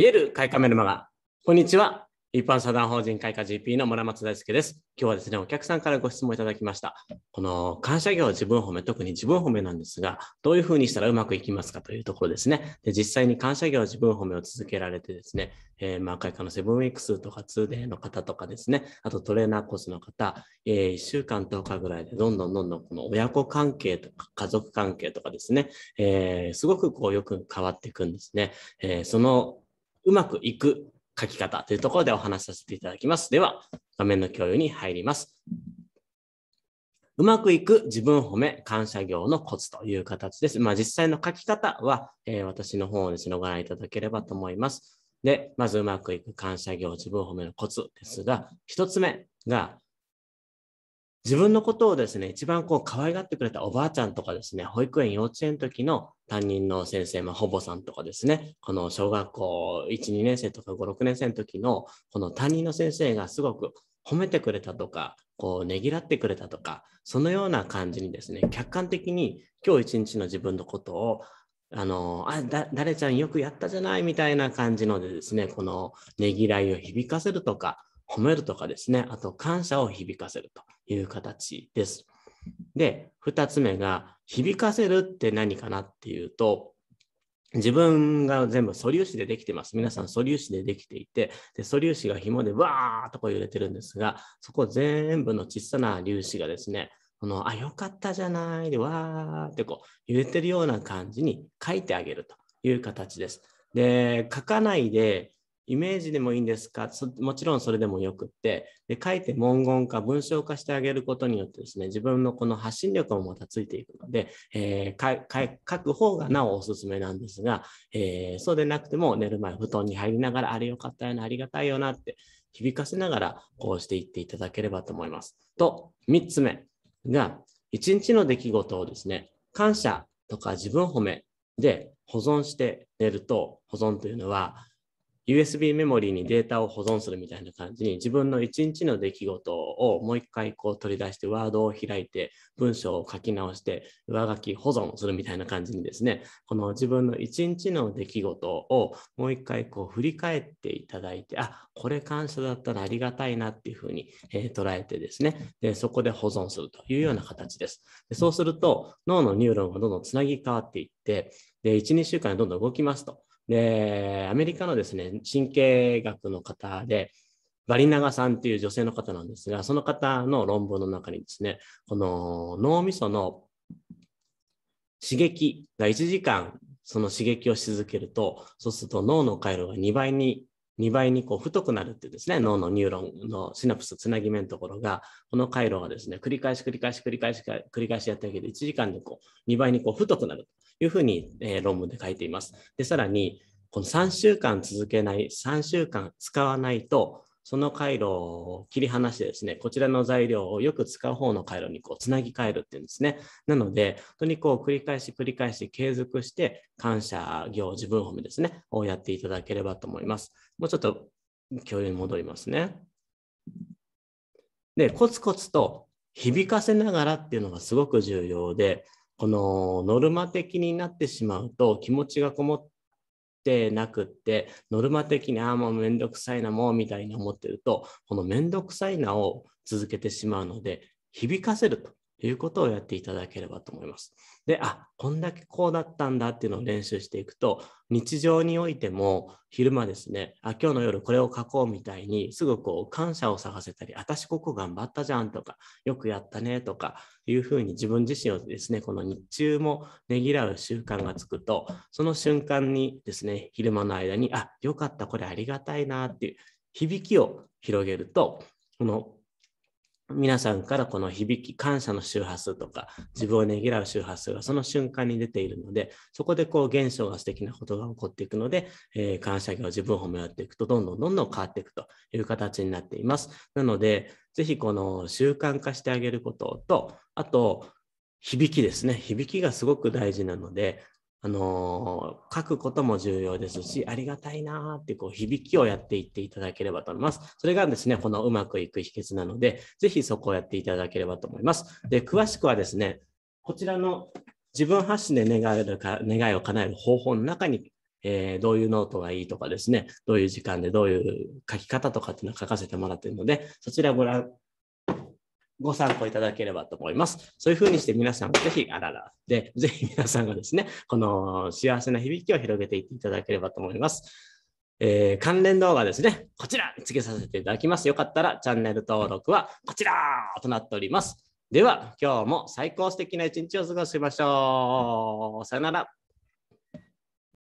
見える開花メルマガ。こんにちは。一般社団法人開花 GP の村松大輔です。今日はですね、お客さんからご質問いただきました。この感謝業自分褒め、特に自分褒めなんですが、どういうふうにしたらうまくいきますかというところですね。で実際に感謝業自分褒めを続けられてですね、えー、まあ、開花のセブンウィークスとか2 d の方とかですね、あとトレーナーコースの方、えー、1週間10日ぐらいでどんどんどんどんこの親子関係とか家族関係とかですね、えー、すごくこうよく変わっていくんですね。えそのうまくいく書き方というところでお話しさせていただきます。では、画面の共有に入ります。うまくいく自分褒め感謝行のコツという形です。まあ、実際の書き方は、えー、私の方をですね、ご覧いただければと思います。で、まずうまくいく感謝行自分褒めのコツですが、1つ目が、自分のことをですね、一番こう可愛がってくれたおばあちゃんとかですね、保育園、幼稚園の時の担任の先生、まあ、ほぼさんとかですね、この小学校1、2年生とか5、6年生の時の、この担任の先生がすごく褒めてくれたとか、こうねぎらってくれたとか、そのような感じにですね、客観的に今日一日の自分のことをあの、あ、だ、誰ちゃんよくやったじゃないみたいな感じのでですね、このねぎらいを響かせるとか、褒めるとかですね、あと感謝を響かせるという形です。で、2つ目が、響かせるって何かなっていうと、自分が全部素粒子でできてます。皆さん素粒子でできていて、で素粒子が紐でわーっとこう揺れてるんですが、そこ全部の小さな粒子がですね、この、あ、よかったじゃない、で、わーってこう、揺れてるような感じに書いてあげるという形です。で、書かないで、イメージでもいいんですかもちろんそれでもよくってで書いて文言化文章化してあげることによってですね自分のこの発信力もまたついていくので、えー、書く方がなおおすすめなんですが、えー、そうでなくても寝る前布団に入りながらあれよかったよなありがたいよなって響かせながらこうしていっていただければと思います。と3つ目が1日の出来事をですね感謝とか自分褒めで保存して寝ると保存というのは USB メモリーにデータを保存するみたいな感じに自分の一日の出来事をもう一回こう取り出してワードを開いて文章を書き直して上書き保存するみたいな感じにですねこの自分の一日の出来事をもう一回こう振り返っていただいてあこれ感謝だったらありがたいなっていうふうに、えー、捉えてですねでそこで保存するというような形ですでそうすると脳のニューロンがどんどんつなぎ変わっていってで12週間どんどん動きますとで、アメリカのですね、神経学の方で、バリナガさんという女性の方なんですが、その方の論文の中にですね、この脳みその刺激が1時間その刺激をし続けると、そうすると脳の回路が2倍に2倍にこう太くなるっていうですね、脳のニューロンのシナプスつなぎ目のところが、この回路がですね、繰り返し繰り返し繰り返し繰り返しやってるけど、1時間でこう2倍にこう太くなるというふうに、え論文で書いています。で、さらに、この3週間続けない、3週間使わないと、その回路を切り離してですね、こちらの材料をよく使う方の回路にこうつなぎ替えるっていうんですね。なので、本当にこう繰り返し繰り返し継続して、感謝行、自分褒めですね、をやっていただければと思います。もうちょっと共有に戻りますね。で、コツコツと響かせながらっていうのがすごく重要で、このノルマ的になってしまうと気持ちがこもってなくって、ノルマ的に、ああ、もうめんどくさいな、もうみたいに思ってると、このめんどくさいなを続けてしまうので、響かせると。いうことをやっていただければと思います。で、あ、こんだけこうだったんだっていうのを練習していくと、日常においても昼間ですね、あ、今日の夜これを書こうみたいに、すぐこう感謝を探せたり、私ここ頑張ったじゃんとか、よくやったねとかいうふうに自分自身をですね、この日中もねぎらう習慣がつくと、その瞬間にですね、昼間の間に、あ、よかった、これありがたいなっていう響きを広げると、この皆さんからこの響き、感謝の周波数とか、自分をねぎらう周波数がその瞬間に出ているので、そこでこう現象が素敵なことが起こっていくので、えー、感謝業、自分を褒め合っていくと、どんどんどんどん変わっていくという形になっています。なので、ぜひこの習慣化してあげることと、あと、響きですね。響きがすごく大事なので、あの書くことも重要ですし、ありがたいなってこう響きをやっていっていただければと思います。それがですね、このうまくいく秘訣なので、ぜひそこをやっていただければと思います。で、詳しくはですね、こちらの自分発信で願えるか願いを叶える方法の中に、えー、どういうノートがいいとかですね、どういう時間でどういう書き方とかっていうのを書かせてもらっているので、そちらご覧ご参考いただければと思います。そういうふうにして皆さんぜひ、あらら、で、ぜひ皆さんがですね、この幸せな響きを広げていっていただければと思います。えー、関連動画ですね、こちらつけさせていただきます。よかったらチャンネル登録はこちらとなっております。では、今日も最高素敵な一日を過ごしましょう。さよなら。